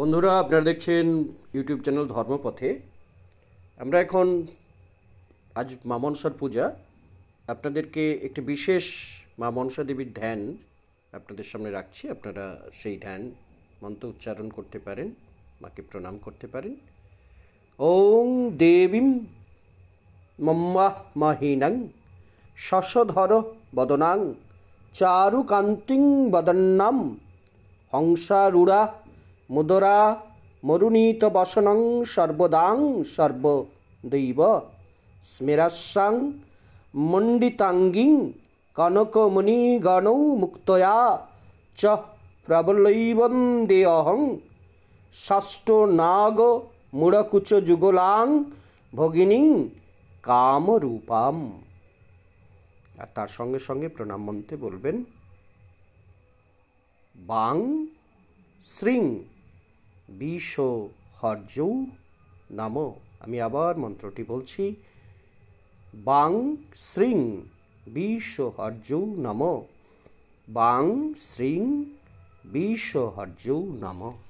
বন্ধুরা আপনারা দেখছেন ইউটিউব চ্যানেল ধর্মপথে আমরা এখন আজ মা মনসার পূজা আপনাদেরকে একটি বিশেষ মা মনসা দেবীর ধ্যান আপনাদের সামনে রাখছি আপনারা সেই ধ্যান মন্ত্র উচ্চারণ করতে পারেন মাকে প্রণাম করতে পারেন ওং দেবীম মম্মা মাহিনাং শশধর বদনাং চারুকান্তিং বদন্নাম হংসারুড়া মুদরা মরুণীত বসনং সর্বদাং সর্বদৈব স্মেরাশাং মণ্ডিতাঙ্গিং কনকমণিগণ মুক্তয়া চ প্রবলৈবন্দেহং ষষ্ঠ নাগ মূঢ়কুচ যুগলাং ভগিনীং কামরূপাম আর তার সঙ্গে সঙ্গে প্রণাম মন্ত্রে বলবেন বাং শ্রীং বিষ হর্যৌ নাম আমি আবার মন্ত্রটি বলছি বাং শ্রীং বিষ হর্যৌ নাম বাং শ্রীং বিষ হর্যৌ নাম